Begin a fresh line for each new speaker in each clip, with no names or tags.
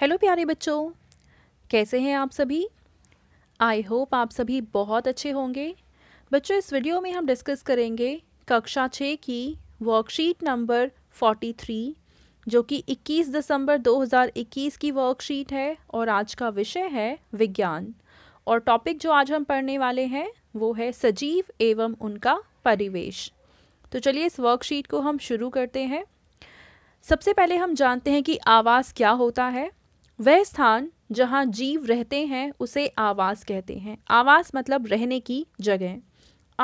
hello प्यारे बच्चों कैसे हैं आप सभी आई होप आप सभी बहुत अच्छे होंगे बच्चों इस वीडियो में हम डिस्कस करेंगे कक्षा छः की वर्कशीट नंबर थ्री जो कि इक्कीस दिसंबर इक्कीस की वर्कशीट है और आज का विषय है विज्ञान और टॉपिक जो आज हम पढ़ने वाले हैं वो है सजीव एवं उनका परिवेश तो चलिए इस वर्कशीट को हम शुरू करते हैं सबसे पहले हम जानते हैं कि आवाज़ क्या होता है वह स्थान जहाँ जीव रहते हैं उसे आवास कहते हैं आवास मतलब रहने की जगह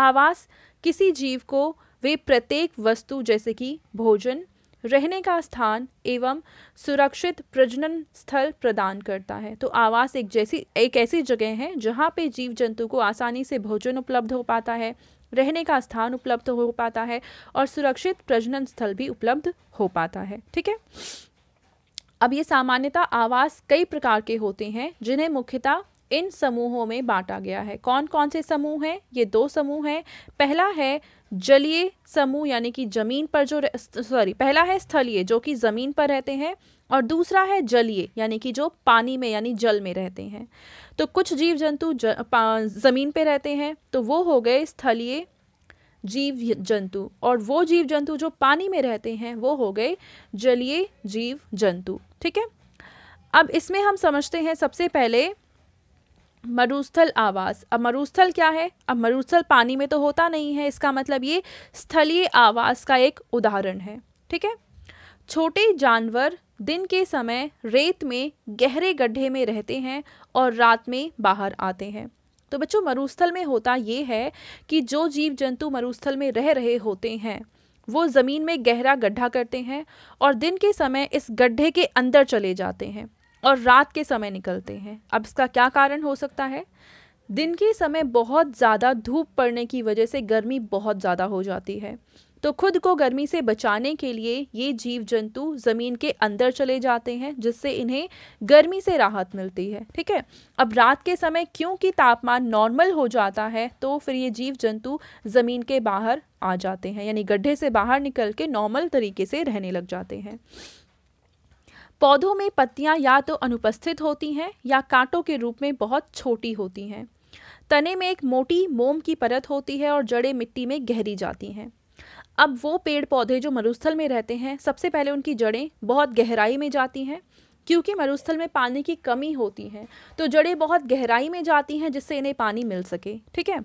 आवास किसी जीव को वे प्रत्येक वस्तु जैसे कि भोजन रहने का स्थान एवं सुरक्षित प्रजनन स्थल प्रदान करता है तो आवास एक जैसी एक ऐसी जगह है जहाँ पे जीव जंतु को आसानी से भोजन उपलब्ध हो पाता है रहने का स्थान उपलब्ध हो पाता है और सुरक्षित प्रजनन स्थल भी उपलब्ध हो पाता है ठीक है अब ये सामान्यता आवास कई प्रकार के होते हैं जिन्हें मुख्यतः इन समूहों में बांटा गया है कौन कौन से समूह हैं ये दो समूह हैं पहला है जलीय समूह यानी कि जमीन पर जो सॉरी पहला है स्थलीय जो कि ज़मीन पर रहते हैं और दूसरा है जलीय यानी कि जो पानी में यानी जल में रहते हैं तो कुछ जीव जंतु ज, ज़मीन पर रहते हैं तो वो हो गए स्थलीय जीव जंतु और वो जीव जंतु जो पानी में रहते हैं वो हो गए जलीय जीव जंतु ठीक है अब इसमें हम समझते हैं सबसे पहले मरुस्थल आवास अब मरुस्थल क्या है अब मरुस्थल पानी में तो होता नहीं है इसका मतलब ये स्थलीय आवास का एक उदाहरण है ठीक है छोटे जानवर दिन के समय रेत में गहरे गड्ढे में रहते हैं और रात में बाहर आते हैं तो बच्चों मरुस्थल में होता ये है कि जो जीव जंतु मरुस्थल में रह रहे होते हैं वो ज़मीन में गहरा गड्ढा करते हैं और दिन के समय इस गड्ढे के अंदर चले जाते हैं और रात के समय निकलते हैं अब इसका क्या कारण हो सकता है दिन के समय बहुत ज़्यादा धूप पड़ने की वजह से गर्मी बहुत ज़्यादा हो जाती है तो खुद को गर्मी से बचाने के लिए ये जीव जंतु ज़मीन के अंदर चले जाते हैं जिससे इन्हें गर्मी से राहत मिलती है ठीक है अब रात के समय क्योंकि तापमान नॉर्मल हो जाता है तो फिर ये जीव जंतु ज़मीन के बाहर आ जाते हैं यानी गड्ढे से बाहर निकल के नॉर्मल तरीके से रहने लग जाते हैं पौधों में पत्तियां या तो अनुपस्थित होती हैं या कांटों के रूप में बहुत छोटी होती हैं तने में एक मोटी मोम की परत होती है और जड़ें मिट्टी में गहरी जाती हैं अब वो पेड़ पौधे जो मरुस्थल में रहते हैं सबसे पहले उनकी जड़ें बहुत गहराई में जाती हैं क्योंकि मरुस्थल में पानी की कमी होती है तो जड़ें बहुत गहराई में जाती हैं जिससे इन्हें पानी मिल सके ठीक है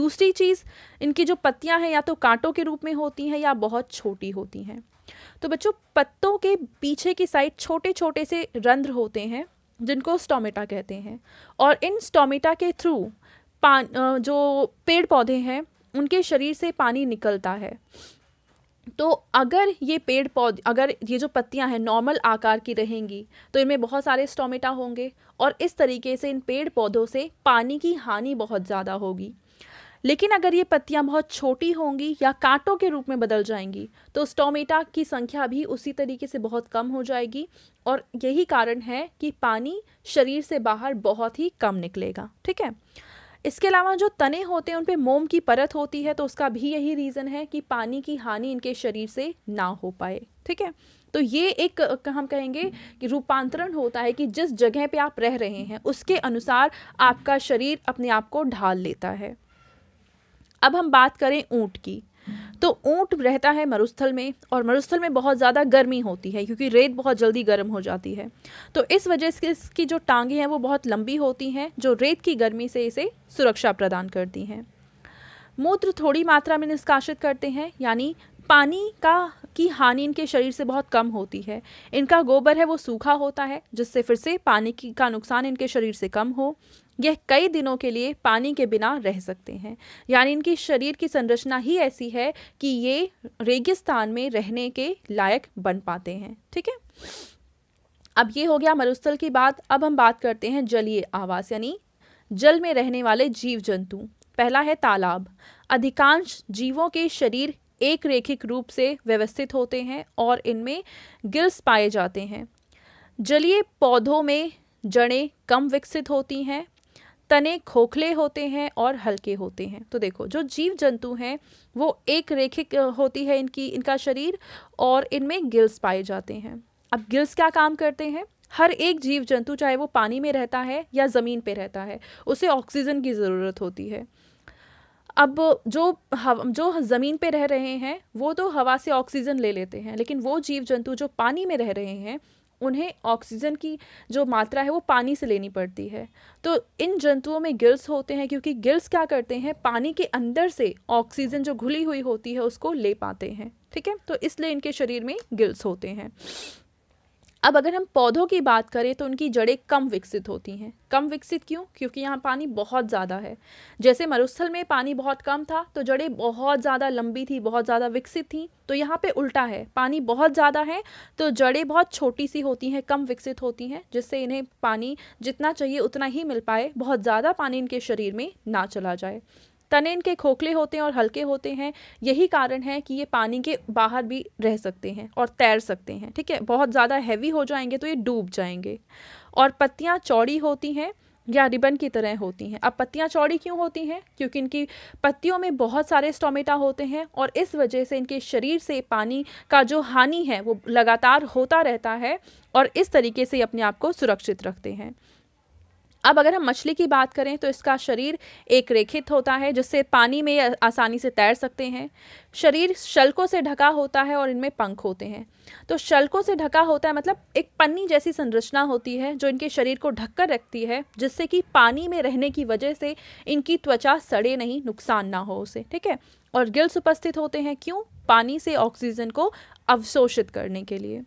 दूसरी चीज़ इनकी जो पत्तियां हैं या तो कांटों के रूप में होती हैं या बहुत छोटी होती हैं तो बच्चों पत्तों के पीछे की साइड छोटे छोटे से रंध्र होते हैं जिनको स्टोमेटा कहते हैं और इन स्टोमेटा के थ्रू पान जो पेड़ पौधे हैं उनके शरीर से पानी निकलता है तो अगर ये पेड़ पौध अगर ये जो पत्तियां हैं नॉर्मल आकार की रहेंगी तो इनमें बहुत सारे स्टोमेटा होंगे और इस तरीके से इन पेड़ पौधों से पानी की हानि बहुत ज़्यादा होगी लेकिन अगर ये पत्तियां बहुत छोटी होंगी या कांटों के रूप में बदल जाएंगी तो स्टोमेटा की संख्या भी उसी तरीके से बहुत कम हो जाएगी और यही कारण है कि पानी शरीर से बाहर बहुत ही कम निकलेगा ठीक है इसके अलावा जो तने होते हैं उन पर मोम की परत होती है तो उसका भी यही रीज़न है कि पानी की हानि इनके शरीर से ना हो पाए ठीक है तो ये एक हम कहेंगे कि रूपांतरण होता है कि जिस जगह पे आप रह रहे हैं उसके अनुसार आपका शरीर अपने आप को ढाल लेता है अब हम बात करें ऊँट की तो ऊँट रहता है मरुस्थल में और मरुस्थल में बहुत ज़्यादा गर्मी होती है क्योंकि रेत बहुत जल्दी गर्म हो जाती है तो इस वजह से इसकी जो टांगें हैं वो बहुत लंबी होती हैं जो रेत की गर्मी से इसे सुरक्षा प्रदान करती हैं मूत्र थोड़ी मात्रा में निष्कासित करते हैं यानी पानी का की हानि इनके शरीर से बहुत कम होती है इनका गोबर है वो सूखा होता है जिससे फिर से पानी की का नुकसान इनके शरीर से कम हो यह कई दिनों के लिए पानी के बिना रह सकते हैं यानी इनकी शरीर की संरचना ही ऐसी है कि ये रेगिस्तान में रहने के लायक बन पाते हैं ठीक है अब ये हो गया मरुस्थल की बात अब हम बात करते हैं जलीय आवास यानी जल में रहने वाले जीव जंतु पहला है तालाब अधिकांश जीवों के शरीर एक रेखिक रूप से व्यवस्थित होते हैं और इनमें गिल्स पाए जाते हैं जलीय पौधों में जड़ें कम विकसित होती हैं तने खोखले होते हैं और हल्के होते हैं तो देखो जो जीव जंतु हैं वो एक रेखिक होती है इनकी इनका शरीर और इनमें गिल्स पाए जाते हैं अब गिल्स क्या काम करते हैं हर एक जीव जंतु चाहे वो पानी में रहता है या ज़मीन पे रहता है उसे ऑक्सीजन की ज़रूरत होती है अब जो जो ज़मीन पे रह रहे हैं वो तो हवा से ऑक्सीजन ले लेते हैं लेकिन वो जीव जंतु जो पानी में रह रहे हैं उन्हें ऑक्सीजन की जो मात्रा है वो पानी से लेनी पड़ती है तो इन जंतुओं में गिल्स होते हैं क्योंकि गिल्स क्या करते हैं पानी के अंदर से ऑक्सीजन जो घुली हुई होती है उसको ले पाते हैं ठीक है तो इसलिए इनके शरीर में गिल्स होते हैं अब अगर हम पौधों की बात करें तो उनकी जड़ें कम विकसित होती हैं कम विकसित क्यों क्योंकि यहाँ पानी बहुत ज़्यादा है जैसे मरुस्थल में पानी बहुत कम था तो जड़ें बहुत ज़्यादा लंबी थी बहुत ज़्यादा विकसित थी तो यहाँ पे उल्टा है पानी बहुत ज़्यादा है तो जड़ें बहुत छोटी सी होती हैं कम विकसित होती हैं जिससे इन्हें पानी जितना चाहिए उतना ही मिल पाए बहुत ज़्यादा पानी इनके शरीर में ना चला जाए तने इनके खोखले होते हैं और हल्के होते हैं यही कारण है कि ये पानी के बाहर भी रह सकते हैं और तैर सकते हैं ठीक है बहुत ज़्यादा हैवी हो जाएंगे तो ये डूब जाएंगे और पत्तियाँ चौड़ी होती हैं या रिबन की तरह होती हैं अब पत्तियाँ चौड़ी क्यों होती हैं क्योंकि इनकी पत्तियों में बहुत सारे स्टोमेटा होते हैं और इस वजह से इनके शरीर से पानी का जो हानि है वो लगातार होता रहता है और इस तरीके से अपने आप को सुरक्षित रखते हैं अब अगर हम मछली की बात करें तो इसका शरीर एक रेखित होता है जिससे पानी में आसानी से तैर सकते हैं शरीर शल्कों से ढका होता है और इनमें पंख होते हैं तो शल्कों से ढका होता है मतलब एक पन्नी जैसी संरचना होती है जो इनके शरीर को ढककर रखती है जिससे कि पानी में रहने की वजह से इनकी त्वचा सड़े नहीं नुकसान ना हो उसे ठीक है और गिल्स उपस्थित होते हैं क्यों पानी से ऑक्सीजन को अवशोषित करने के लिए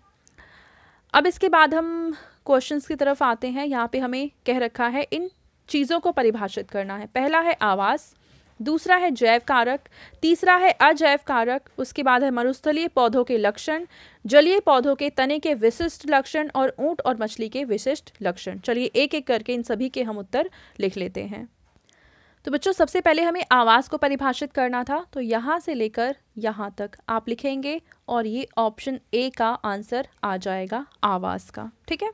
अब इसके बाद हम क्वेश्चंस की तरफ आते हैं यहाँ पे हमें कह रखा है इन चीज़ों को परिभाषित करना है पहला है आवास दूसरा है जैव कारक तीसरा है अजैव कारक उसके बाद है मरुस्थलीय पौधों के लक्षण जलीय पौधों के तने के विशिष्ट लक्षण और ऊंट और मछली के विशिष्ट लक्षण चलिए एक एक करके इन सभी के हम उत्तर लिख लेते हैं तो बच्चों सबसे पहले हमें आवाज़ को परिभाषित करना था तो यहाँ से लेकर यहाँ तक आप लिखेंगे और ये ऑप्शन ए का आंसर आ जाएगा आवाज़ का ठीक है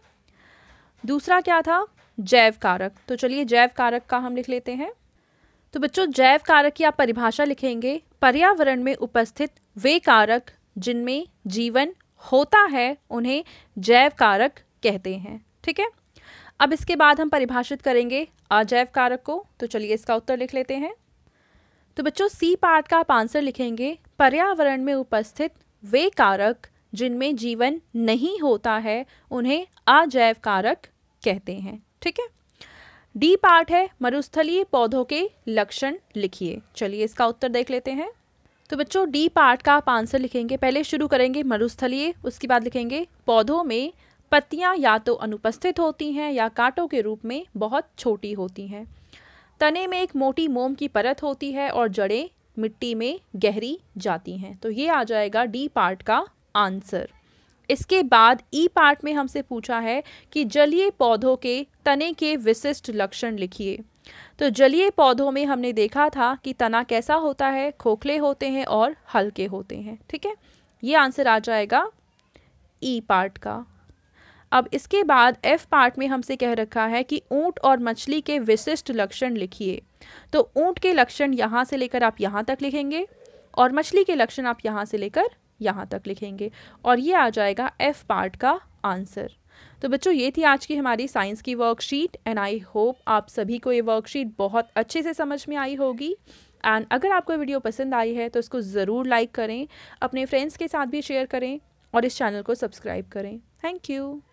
दूसरा क्या था जैव कारक तो चलिए जैव कारक का हम लिख लेते हैं तो बच्चों जैव कारक की आप परिभाषा लिखेंगे पर्यावरण में उपस्थित वे कारक जिनमें जीवन होता है उन्हें जैव कारक कहते हैं ठीक है अब इसके बाद हम परिभाषित करेंगे अजैव कारक को तो चलिए इसका उत्तर लिख लेते हैं तो बच्चों सी पार्ट का आप आंसर लिखेंगे पर्यावरण में उपस्थित वे कारक जिनमें जीवन नहीं होता है उन्हें अजैव कारक कहते हैं ठीक है डी पार्ट है मरुस्थलीय पौधों के लक्षण लिखिए चलिए इसका उत्तर देख लेते हैं तो बच्चों डी पार्ट का आप आंसर लिखेंगे पहले शुरू करेंगे मरुस्थलीय उसके बाद लिखेंगे पौधों में पत्तियां या तो अनुपस्थित होती हैं या कांटों के रूप में बहुत छोटी होती हैं तने में एक मोटी मोम की परत होती है और जड़ें मिट्टी में गहरी जाती हैं तो ये आ जाएगा डी पार्ट का आंसर इसके बाद ई पार्ट में हमसे पूछा है कि जलीय पौधों के तने के विशिष्ट लक्षण लिखिए तो जलीय पौधों में हमने देखा था कि तना कैसा होता है खोखले होते हैं और हल्के होते हैं ठीक है ये आंसर आ जाएगा ई पार्ट का अब इसके बाद एफ पार्ट में हमसे कह रखा है कि ऊंट और मछली के विशिष्ट लक्षण लिखिए तो ऊंट के लक्षण यहाँ से लेकर आप यहाँ तक लिखेंगे और मछली के लक्षण आप यहाँ से लेकर यहाँ तक लिखेंगे और ये आ जाएगा एफ पार्ट का आंसर तो बच्चों ये थी आज की हमारी साइंस की वर्कशीट एंड आई होप आप सभी को ये वर्कशीट बहुत अच्छे से समझ में आई होगी एंड अगर आपको वीडियो पसंद आई है तो इसको ज़रूर लाइक करें अपने फ्रेंड्स के साथ भी शेयर करें और इस चैनल को सब्सक्राइब करें थैंक यू